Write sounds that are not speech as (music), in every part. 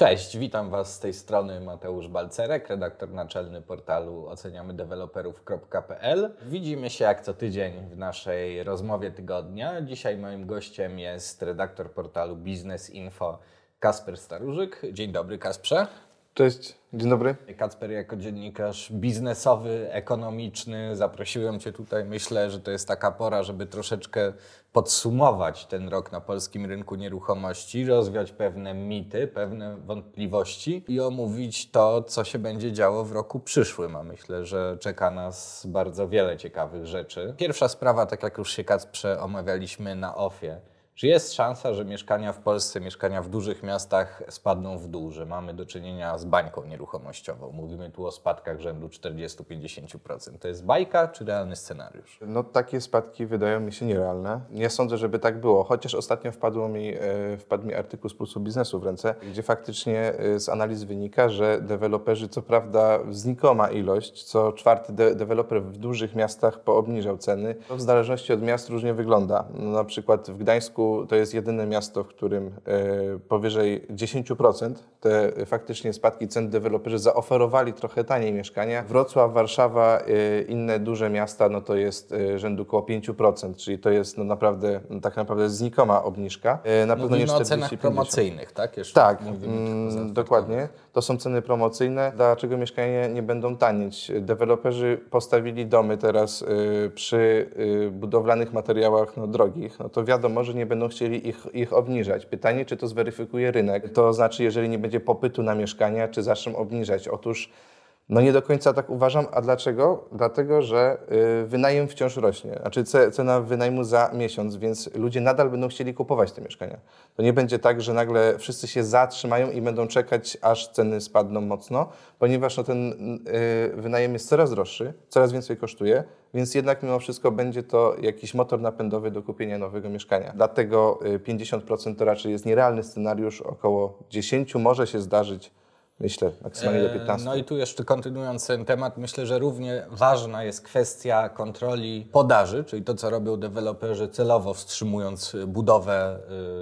Cześć, witam Was z tej strony Mateusz Balcerek, redaktor naczelny portalu oceniamydeweloperów.pl. Widzimy się jak co tydzień w naszej rozmowie tygodnia. Dzisiaj moim gościem jest redaktor portalu Biznes Info Kasper Staróżyk. Dzień dobry Kasprze. Cześć, dzień dobry. Kacper, jako dziennikarz biznesowy, ekonomiczny, zaprosiłem Cię tutaj. Myślę, że to jest taka pora, żeby troszeczkę podsumować ten rok na polskim rynku nieruchomości, rozwiać pewne mity, pewne wątpliwości i omówić to, co się będzie działo w roku przyszłym. A myślę, że czeka nas bardzo wiele ciekawych rzeczy. Pierwsza sprawa, tak jak już się Kacprze omawialiśmy na OFIE, czy jest szansa, że mieszkania w Polsce, mieszkania w dużych miastach spadną w dół, że mamy do czynienia z bańką nieruchomościową? Mówimy tu o spadkach rzędu 40-50%. To jest bajka czy realny scenariusz? No takie spadki wydają mi się nierealne. Nie sądzę, żeby tak było, chociaż ostatnio wpadło mi, e, wpadł mi artykuł z Pulsu Biznesu w ręce, gdzie faktycznie e, z analiz wynika, że deweloperzy co prawda znikoma ilość, co czwarty de deweloper w dużych miastach poobniżał ceny. To w zależności od miast różnie wygląda. No, na przykład w Gdańsku to jest jedyne miasto, w którym e, powyżej 10% te faktycznie spadki cen deweloperzy zaoferowali trochę taniej mieszkania. Wrocław, Warszawa, e, inne duże miasta, no to jest e, rzędu około 5%, czyli to jest no naprawdę, no, tak naprawdę znikoma obniżka. Na pewno Mówimy nie o cenach 50. promocyjnych, tak? Jeszcze tak, mm, dokładnie. To są ceny promocyjne, dlaczego mieszkania nie będą tanieć. Deweloperzy postawili domy teraz przy budowlanych materiałach no, drogich, no to wiadomo, że nie będą chcieli ich, ich obniżać. Pytanie, czy to zweryfikuje rynek. To znaczy, jeżeli nie będzie popytu na mieszkania, czy zaczną obniżać. Otóż no nie do końca tak uważam. A dlaczego? Dlatego, że y, wynajem wciąż rośnie. Znaczy cena wynajmu za miesiąc, więc ludzie nadal będą chcieli kupować te mieszkania. To nie będzie tak, że nagle wszyscy się zatrzymają i będą czekać, aż ceny spadną mocno, ponieważ no, ten y, wynajem jest coraz droższy, coraz więcej kosztuje, więc jednak mimo wszystko będzie to jakiś motor napędowy do kupienia nowego mieszkania. Dlatego 50% y, to raczej jest nierealny scenariusz, około 10 może się zdarzyć Myślę, maksymalnie do 15. E, no i tu jeszcze kontynuując ten temat, myślę, że równie ważna jest kwestia kontroli podaży, czyli to, co robią deweloperzy celowo wstrzymując budowę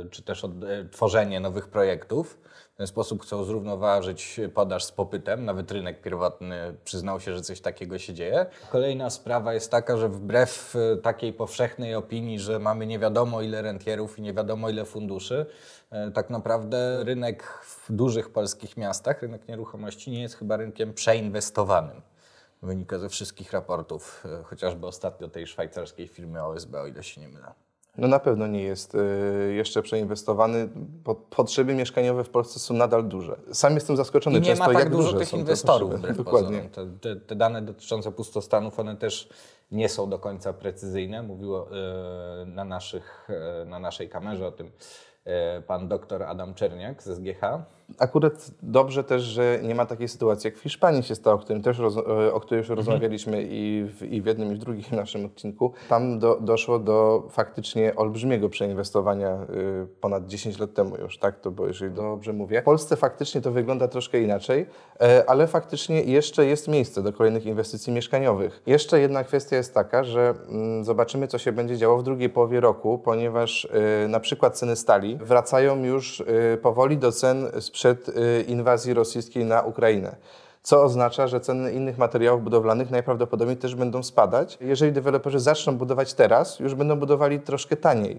y, czy też e, tworzenie nowych projektów ten sposób chcą zrównoważyć podaż z popytem. Nawet rynek pierwotny przyznał się, że coś takiego się dzieje. Kolejna sprawa jest taka, że wbrew e, takiej powszechnej opinii, że mamy nie wiadomo ile rentierów i nie wiadomo ile funduszy, e, tak naprawdę rynek w dużych polskich miastach, rynek nieruchomości nie jest chyba rynkiem przeinwestowanym. Wynika ze wszystkich raportów, e, chociażby ostatnio tej szwajcarskiej firmy OSB, o ile się nie mylę. No na pewno nie jest y, jeszcze przeinwestowany. Potrzeby mieszkaniowe w Polsce są nadal duże. Sam jestem zaskoczony I nie często, ma tak jak dużo tych inwestorów. Dokładnie. Te, te, dane dotyczące pustostanów, one też nie są do końca precyzyjne. Mówiło y, na, naszych, y, na naszej kamerze o tym E, pan doktor Adam Czerniak ze SGH. Akurat dobrze też, że nie ma takiej sytuacji jak w Hiszpanii się stało, o której też roz, e, o której już mhm. rozmawialiśmy i w, i w, jednym i w drugim (laughs) naszym odcinku. Tam do, doszło do faktycznie olbrzymiego przeinwestowania e, ponad 10 lat temu już, tak? To bo jeżeli dobrze mówię. W Polsce faktycznie to wygląda troszkę inaczej, ale faktycznie jeszcze jest miejsce do kolejnych inwestycji mieszkaniowych. Jeszcze jedna kwestia jest taka, że mm, zobaczymy co się będzie działo w drugiej połowie roku, ponieważ na przykład ceny stali wracają już y, powoli do cen sprzed y, inwazji rosyjskiej na Ukrainę co oznacza, że ceny innych materiałów budowlanych najprawdopodobniej też będą spadać. Jeżeli deweloperzy zaczną budować teraz, już będą budowali troszkę taniej.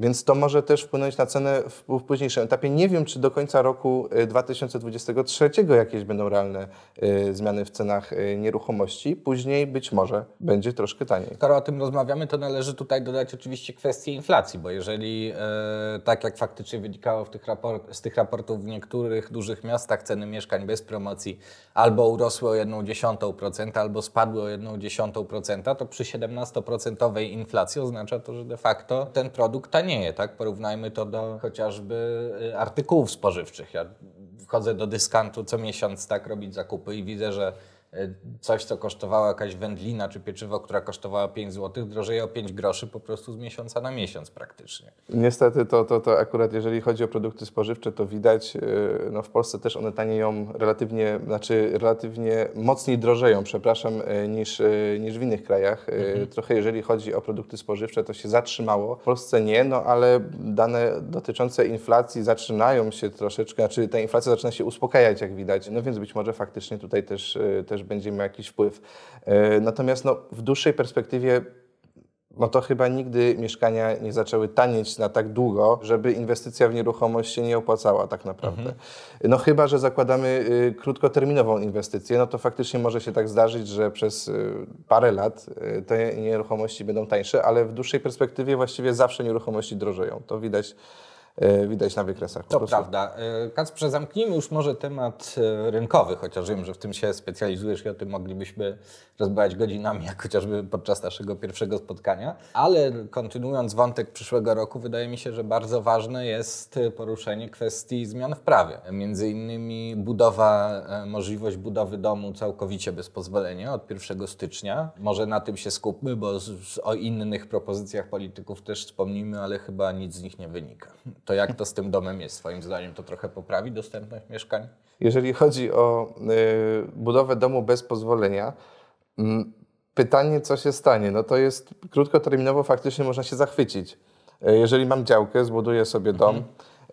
Więc to może też wpłynąć na cenę w, w, późniejszym etapie. Nie wiem, czy do końca roku 2023 y, jakieś będą realne y, zmiany w cenach y, nieruchomości. Później być może będzie troszkę taniej. Skoro o tym rozmawiamy, to należy tutaj dodać oczywiście kwestię inflacji, bo jeżeli y, tak jak faktycznie wynikało tych z tych raportów w niektórych dużych miastach ceny mieszkań bez promocji albo urosły o 1,1%, albo spadły o 1,1%, to przy 17% inflacji oznacza to, że de facto ten produkt tanie tanieje, tak? Porównajmy to do chociażby y, artykułów spożywczych. Ja wchodzę do dyskantu co miesiąc tak robić zakupy i widzę, że E, coś, co kosztowała jakaś wędlina czy pieczywo, która kosztowała 5 zł, drożeje o 5 groszy po prostu z miesiąca na miesiąc praktycznie. Niestety to, to, to akurat jeżeli chodzi o produkty spożywcze, to widać, e, no w Polsce też one tanieją relatywnie, znaczy relatywnie mocniej drożeją, przepraszam, e, niż, niż w innych krajach. Mhm. Trochę jeżeli chodzi o produkty spożywcze, to się zatrzymało. W Polsce nie, no ale dane dotyczące inflacji zaczynają się troszeczkę, znaczy ta inflacja zaczyna się uspokajać, jak widać. No więc być może faktycznie tutaj też, też też będzie miał jakiś wpływ. E, natomiast no, w dłuższej perspektywie no to chyba nigdy mieszkania nie zaczęły tanieć na tak długo, żeby inwestycja w nieruchomość się nie opłacała tak naprawdę. Mhm. No chyba, że zakładamy y, krótkoterminową inwestycję, no to faktycznie może się tak zdarzyć, że przez y, parę lat y, te nieruchomości będą tańsze, ale w dłuższej perspektywie właściwie zawsze nieruchomości drożeją. To widać E, widać na wykresach. to prostu. prawda. E, Kacprze, zamknijmy już może temat e, rynkowy, chociaż wiem, że w tym się specjalizujesz i o tym moglibyśmy rozmawiać godzinami, (laughs) jak chociażby podczas naszego pierwszego spotkania. Ale kontynuując wątek przyszłego roku, wydaje mi się, że bardzo ważne jest poruszenie kwestii zmian w prawie. Między innymi budowa, możliwość budowy domu całkowicie bez pozwolenia od 1 stycznia. Może na tym się skupmy, bo o innych propozycjach polityków też wspomnimy, ale chyba nic z nich nie wynika. To jak to z tym domem jest? Twoim zdaniem to trochę poprawi dostępność mieszkań? Jeżeli chodzi o y, budowę domu bez pozwolenia, y, pytanie, co się stanie? No to jest krótkoterminowo faktycznie można się zachwycić. Y, jeżeli mam działkę, zbuduję sobie dom.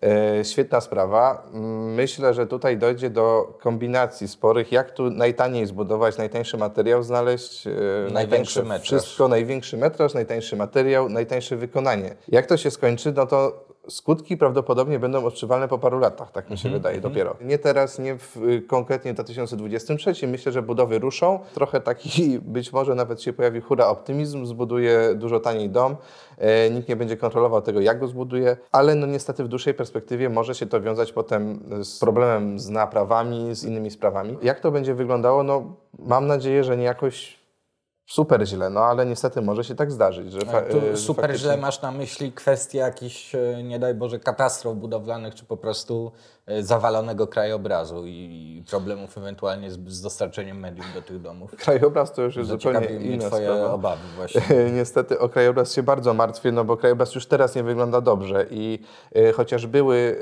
Mhm. Y, świetna sprawa. Mm, myślę, że tutaj dojdzie do kombinacji sporych, jak tu najtaniej zbudować, najtańszy materiał znaleźć. Y, największy metraż. Wszystko, największy metraż, najtańszy materiał, najtańsze wykonanie. Jak to się skończy, no to skutki prawdopodobnie będą odczuwalne po paru latach, tak mi się mm -hmm. wydaje mhm. dopiero. Nie teraz, nie w, y, konkretnie w 2023. Myślę, że budowy ruszą. Trochę taki (laughs) być może nawet się pojawi hura optymizm, zbuduje dużo taniej dom, e, nikt nie będzie kontrolował tego, jak go zbuduje, ale no niestety w dłuższej perspektywie może się to wiązać potem e, z problemem z naprawami, z innymi sprawami. Jak to będzie wyglądało? No mam nadzieję, że nie jakoś super źle, no ale niestety może się tak zdarzyć. Że tu e, super faktycznie... źle masz na myśli kwestie jakichś, e, nie daj Boże, katastrof budowlanych, czy po prostu E, zawalonego krajobrazu i problemów ewentualnie z, z dostarczeniem mediów do tych domów. Krajobraz to już jest zupełnie inne. twoje sprawa. obawy (laughs) właśnie. Niestety o krajobraz się bardzo martwię, no bo krajobraz już teraz nie wygląda dobrze i e, chociaż były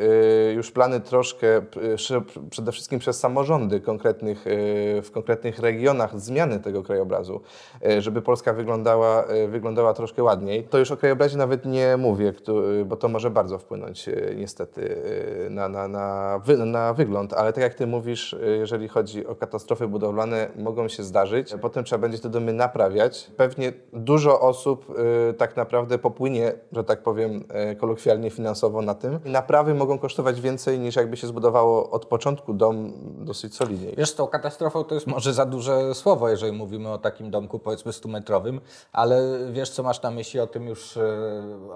e, już plany troszkę przede wszystkim przez samorządy konkretnych, w konkretnych regionach zmiany tego krajobrazu, żeby Polska wyglądała, wyglądała troszkę ładniej, to już o krajobrazie nawet nie mówię, bo to może bardzo wpłynąć niestety na, na, na na, wy, na wygląd, ale tak jak ty mówisz, y, jeżeli chodzi o katastrofy budowlane, mogą się zdarzyć. Potem trzeba będzie te domy naprawiać. Pewnie dużo osób y, tak naprawdę popłynie, że tak powiem y, kolokwialnie, finansowo na tym. I naprawy mogą kosztować więcej niż jakby się zbudowało od początku dom dosyć solidnie. Wiesz co, katastrofą to jest może za duże słowo, jeżeli mówimy o takim domku powiedzmy 100-metrowym, ale wiesz co masz na myśli, o tym już y,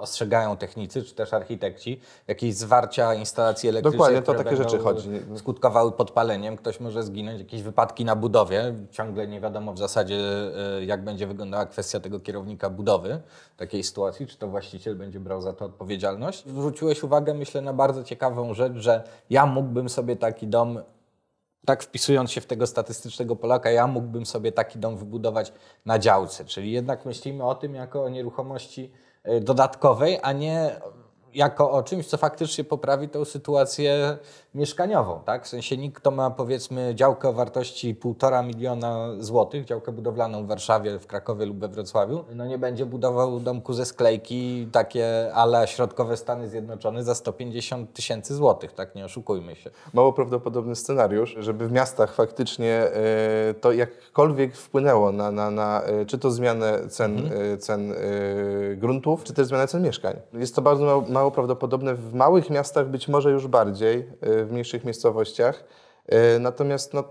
ostrzegają technicy czy też architekci, jakieś zwarcia instalacji elektrycznych, Dokładnie, to takie rzeczy chodzi. Skutkowały podpaleniem, ktoś może zginąć, jakieś wypadki na budowie. Ciągle nie wiadomo w zasadzie, e, jak będzie wyglądała kwestia tego kierownika budowy w takiej sytuacji, czy to właściciel będzie brał za to odpowiedzialność. Zwróciłeś uwagę, myślę, na bardzo ciekawą rzecz, że ja mógłbym sobie taki dom tak wpisując się w tego statystycznego Polaka, ja mógłbym sobie taki dom wybudować na działce. Czyli jednak myślimy o tym jako o nieruchomości e, dodatkowej, a nie jako o czymś, co faktycznie poprawi tą sytuację mieszkaniową. Tak? W sensie nikt, kto ma powiedzmy działkę o wartości 1,5 miliona złotych, działkę budowlaną w Warszawie, w Krakowie lub we Wrocławiu, no nie będzie budował domku ze sklejki takie ala środkowe Stany Zjednoczone za 150 tysięcy złotych, tak nie oszukujmy się. Mało prawdopodobny scenariusz, żeby w miastach faktycznie e, to jakkolwiek wpłynęło na, na, na e, czy to zmianę cen, mhm. E, cen gruntów, czy też zmianę cen mieszkań. Jest to bardzo mało mało prawdopodobne. W małych miastach być może już bardziej, y, w mniejszych miejscowościach. Y, natomiast no,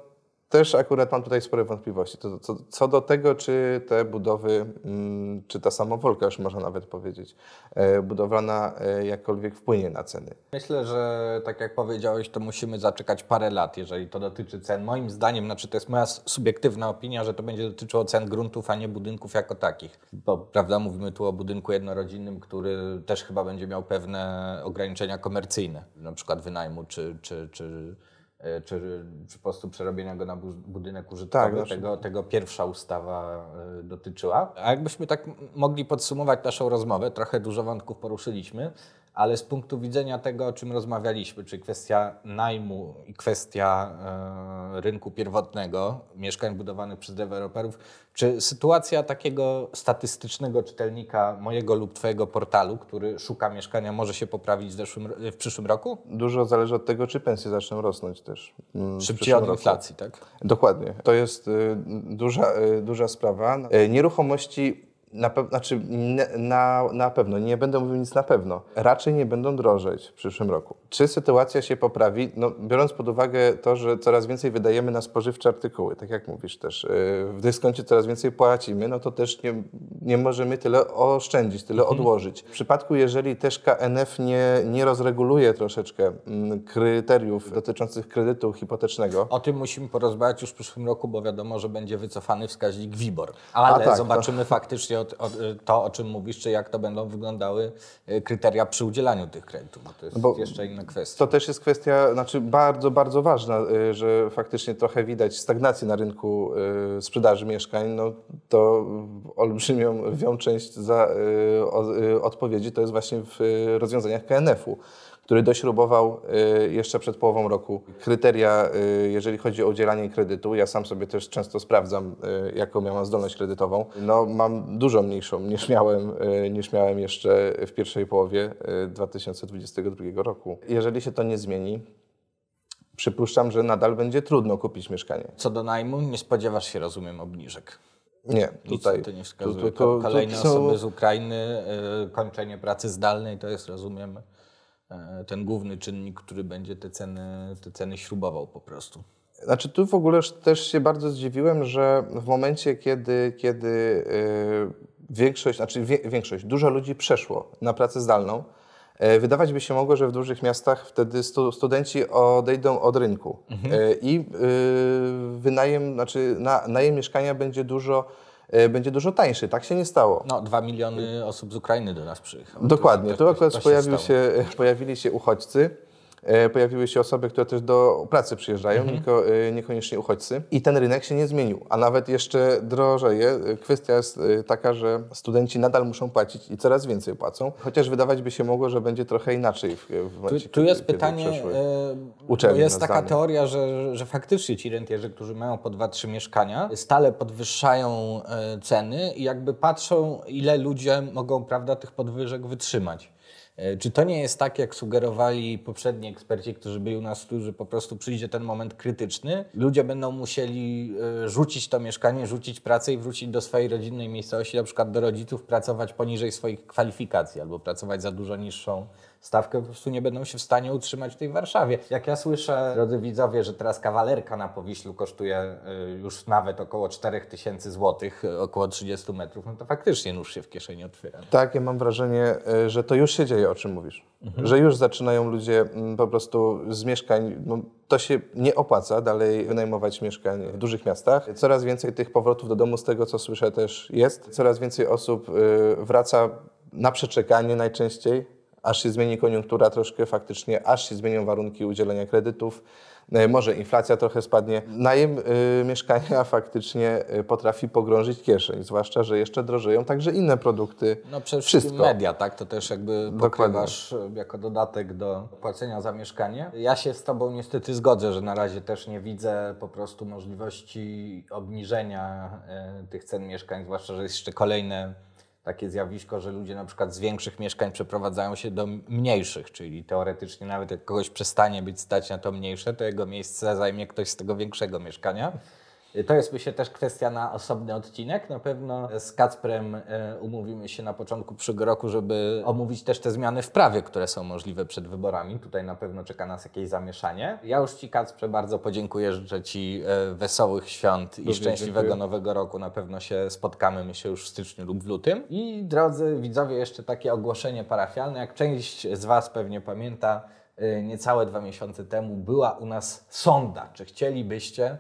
też akurat mam tutaj spore wątpliwości co, co, co do tego, czy te budowy, mm, czy ta samowolka, już można nawet powiedzieć, e, budowlana e, jakkolwiek wpłynie na ceny. Myślę, że tak jak powiedziałeś, to musimy zaczekać parę lat, jeżeli to dotyczy cen. Moim zdaniem, znaczy to jest moja subiektywna opinia, że to będzie dotyczyło cen gruntów, a nie budynków jako takich. Bo prawda, mówimy tu o budynku jednorodzinnym, który też chyba będzie miał pewne ograniczenia komercyjne, na przykład wynajmu czy, czy, czy E, czy, czy po prostu przerobienia go na budynek użytkowy, tak, tego, tego pierwsza ustawa e, dotyczyła. A jakbyśmy tak mogli podsumować naszą rozmowę, trochę dużo wątków poruszyliśmy ale z punktu widzenia tego, o czym rozmawialiśmy, czyli kwestia najmu i kwestia e, rynku pierwotnego, mieszkań budowanych przez deweloperów, czy sytuacja takiego statystycznego czytelnika mojego lub Twojego portalu, który szuka mieszkania, może się poprawić w, zeszłym, w przyszłym roku? Dużo zależy od tego, czy pensje zaczną rosnąć też. Mm, Szybciej od inflacji, tak? Dokładnie. To jest y, duża, y, duża sprawa. Y, nieruchomości na, pe- znaczy, na, na pewno, nie będę mówił nic na pewno, raczej nie będą drożeć w przyszłym roku. Czy sytuacja się poprawi? No, biorąc pod uwagę to, że coraz więcej wydajemy na spożywcze artykuły, tak jak mówisz też, yy, w dyskoncie coraz więcej płacimy, no to też nie, nie możemy tyle oszczędzić, tyle mhm. odłożyć. W przypadku, jeżeli też KNF nie, nie rozreguluje troszeczkę mm, kryteriów dotyczących kredytu hipotecznego. O tym musimy porozmawiać już w przyszłym roku, bo wiadomo, że będzie wycofany wskaźnik WIBOR, ale tak, zobaczymy to... faktycznie o, o, to, o czym mówisz, czy jak to będą wyglądały e, kryteria przy udzielaniu tych kredytów, bo to jest no bo jeszcze inna kwestia. To też jest kwestia, znaczy bardzo, bardzo ważna, e, że faktycznie trochę widać stagnację na rynku e, sprzedaży mieszkań, no to olbrzymią wią część za, odpowiedzi to jest właśnie w rozwiązaniach KNF-u który dośrubował y, jeszcze przed połową roku kryteria, y, jeżeli chodzi o udzielanie kredytu. Ja sam sobie też często sprawdzam, y, jaką miałam zdolność kredytową. No, mam dużo mniejszą niż miałem, niż miałem jeszcze w pierwszej połowie 2022 roku. Jeżeli się to nie zmieni, przypuszczam, że nadal będzie trudno kupić mieszkanie. Co do najmu, nie spodziewasz się, rozumiem, obniżek. Nie, tutaj Nic to nie wskazuje. Tu, tu, tu, Kolejne osoby z Ukrainy, kończenie pracy zdalnej to jest, rozumiem, E, ten główny czynnik, który będzie te ceny, te ceny śrubował po prostu. Znaczy tu w ogóle też się bardzo zdziwiłem, że w momencie, kiedy, kiedy e, większość, znaczy większość, dużo ludzi przeszło na pracę zdalną, e, Wydawać by się mogło, że w dużych miastach wtedy studenci odejdą od rynku mhm. i wynajem, znaczy na, najem mieszkania będzie dużo E, będzie dużo tańszy. Tak się nie stało. No, dwa miliony osób z Ukrainy do nas przyjechało. Dokładnie, Tu akurat się pojawił się, (laughs) pojawili się uchodźcy. E, pojawiły się osoby, które też do pracy przyjeżdżają, mhm. E, niekoniecznie uchodźcy. I ten rynek się nie zmienił, a nawet jeszcze drożeje. E, kwestia jest taka, że studenci nadal muszą płacić i coraz więcej płacą, chociaż wydawać by się mogło, że będzie trochę inaczej w, w momencie, tu, tu jest kiedy, pytanie, kiedy jest taka zdanie. teoria, że, że faktycznie ci rentierzy, którzy mają po dwa, trzy mieszkania, stale podwyższają ceny i jakby patrzą, ile ludzie mogą prawda, tych podwyżek wytrzymać. E, czy to nie jest tak, jak sugerowali poprzedni eksperci, którzy byli u nas, że po prostu przyjdzie ten moment krytyczny, ludzie będą musieli e, rzucić to mieszkanie, rzucić pracę i wrócić do swojej rodzinnej miejscowości, na przykład do rodziców, pracować poniżej swoich kwalifikacji albo pracować za dużo niższą stawkę po prostu nie będą się w stanie utrzymać w tej Warszawie. Jak ja słyszę, drodzy widzowie, że teraz kawalerka na Powiślu kosztuje y, już nawet około 4000 zł, y, około 30 metrów, no to faktycznie nóż się w kieszeni otwiera. Tak, ja mam wrażenie, y, że to już się dzieje, o czym mówisz. Mhm. Że już zaczynają ludzie mm, po prostu z mieszkań, no, to się nie opłaca dalej wynajmować mieszkań w dużych miastach. Coraz więcej tych powrotów do domu, z tego co słyszę też jest. Coraz więcej osób wraca na przeczekanie najczęściej aż się zmieni koniunktura troszkę faktycznie, aż się zmienią warunki udzielenia kredytów, e, może inflacja trochę spadnie. Najem y, mieszkania (laughs) faktycznie e, potrafi pogrążyć kieszeń, zwłaszcza, że jeszcze drożeją także inne produkty. No przede wszystkim Wszystko. media, tak? To też jakby pokrywasz Dokładnie. jako dodatek do płacenia za mieszkanie. Ja się z Tobą niestety zgodzę, że na razie też nie widzę po prostu możliwości obniżenia y, tych cen mieszkań, zwłaszcza, że jest jeszcze kolejne takie zjawisko, że ludzie na przykład z większych mieszkań przeprowadzają się do mniejszych, czyli teoretycznie nawet jak kogoś przestanie być stać na to mniejsze, to jego miejsce zajmie ktoś z tego większego mieszkania. To jest myślę też kwestia na osobny odcinek. Na pewno z Kacprem e, umówimy się na początku przyszłego roku, żeby omówić też te zmiany w prawie, które są możliwe przed wyborami. Tutaj na pewno czeka nas jakieś zamieszanie. Ja już Ci Kacprze bardzo podziękuję, życzę Ci e, wesołych świąt Dobrze, i szczęśliwego dziękuję. nowego roku. Na pewno się spotkamy, myślę, już w styczniu lub w lutym. I drodzy widzowie, jeszcze takie ogłoszenie parafialne. Jak część z Was pewnie pamięta, e, niecałe dwa miesiące temu była u nas sonda, czy chcielibyście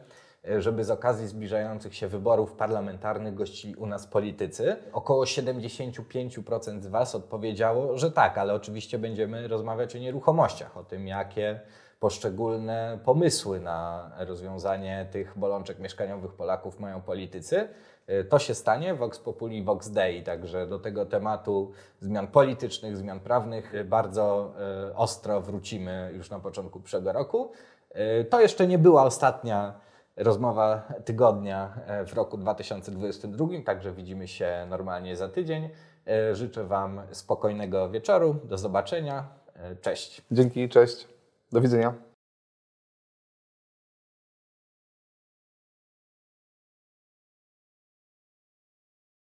E, żeby z okazji zbliżających się wyborów parlamentarnych gościli u nas politycy. Około 75% z Was odpowiedziało, że tak, ale oczywiście będziemy rozmawiać o nieruchomościach, o tym, jakie poszczególne pomysły na rozwiązanie tych bolączek mieszkaniowych Polaków mają politycy. E, to się stanie, Vox Populi, Vox Dei, także do tego tematu zmian politycznych, zmian prawnych e, bardzo ostro wrócimy już na początku przyszłego roku. To jeszcze nie była ostatnia rozmowa tygodnia e, w roku 2022, także widzimy się normalnie za tydzień. E, życzę Wam spokojnego wieczoru, do zobaczenia, e, cześć. Dzięki, cześć, do widzenia.